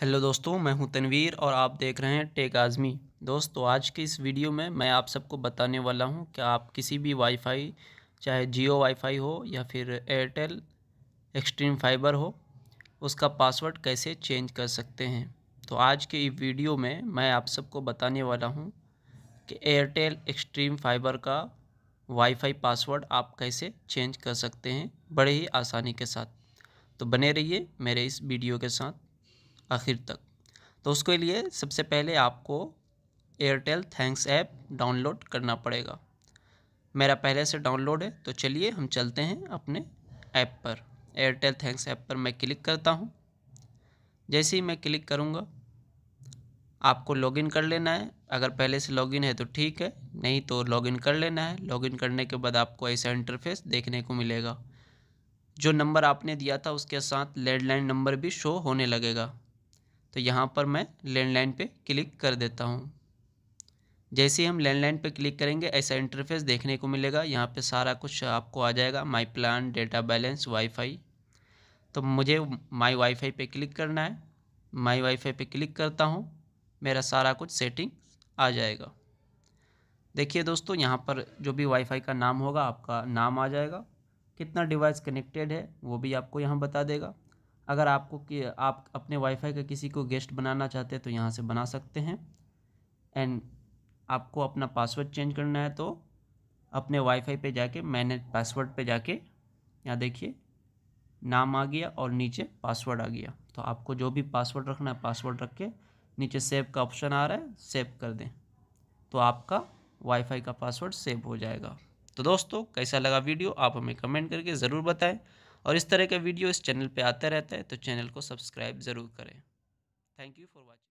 hello दोस्तों मैं हूं तनवीर और आप देख रहे हैं टेक आज़मी दोस्तों आज की इस वीडियो में मैं आप सबको बताने वाला हूं कि आप किसी भी वाईफाई चाहे जियो वाईफाई हो या फिर एयरटेल एक्सट्रीम फाइबर हो उसका पासवर्ड कैसे चेंज कर सकते हैं तो आज के इस वीडियो में मैं आप सबको बताने वाला हूँ कि एयरटेल एक्सट्रीम फाइबर का वाईफाई पासवर्ड आप कैसे चेंज कर सकते हैं बड़े ही आसानी के साथ तो बने रहिए मेरे इस वीडियो के साथ आखिर तक तो उसके लिए सबसे पहले आपको एयरटेल थैंक्स ऐप डाउनलोड करना पड़ेगा मेरा पहले से डाउनलोड है तो चलिए हम चलते हैं अपने ऐप पर एयरटेल थैंक्स ऐप पर मैं क्लिक करता हूँ जैसे ही मैं क्लिक करूँगा आपको लॉगिन कर लेना है अगर पहले से लॉगिन है तो ठीक है नहीं तो लॉगिन कर लेना है लॉगिन करने के बाद आपको ऐसा इंटरफेस देखने को मिलेगा जो नंबर आपने दिया था उसके साथ लैंडलाइन नंबर भी शो होने लगेगा तो यहाँ पर मैं लैंडलाइन पे क्लिक कर देता हूँ जैसे ही हम लैंडलाइन पे क्लिक करेंगे ऐसा इंटरफेस देखने को मिलेगा यहाँ पे सारा कुछ आपको आ जाएगा my plan data balance wifi तो मुझे माई वाईफाई पे क्लिक करना है माई वाईफाई पे क्लिक करता हूँ मेरा सारा कुछ सेटिंग आ जाएगा देखिए दोस्तों यहाँ पर जो भी वाईफाई का नाम होगा आपका नाम आ जाएगा कितना डिवाइस कनेक्टेड है वो भी आपको यहाँ बता देगा अगर आपको कि आप अपने वाईफाई का किसी को गेस्ट बनाना चाहते हैं तो यहाँ से बना सकते हैं एंड आपको अपना पासवर्ड चेंज करना है तो अपने वाईफाई पे जाके मैनेज पासवर्ड पे जाके यहाँ देखिए नाम आ गया और नीचे पासवर्ड आ गया तो आपको जो भी पासवर्ड रखना है पासवर्ड रख के नीचे सेव का ऑप्शन आ रहा है सेव कर दें तो आपका वाईफाई का पासवर्ड सेव हो जाएगा तो दोस्तों कैसा लगा वीडियो आप हमें कमेंट करके ज़रूर बताएं और इस तरह के वीडियो इस चैनल पे आते रहते हैं तो चैनल को सब्सक्राइब ज़रूर करें थैंक यू फॉर वॉचिंग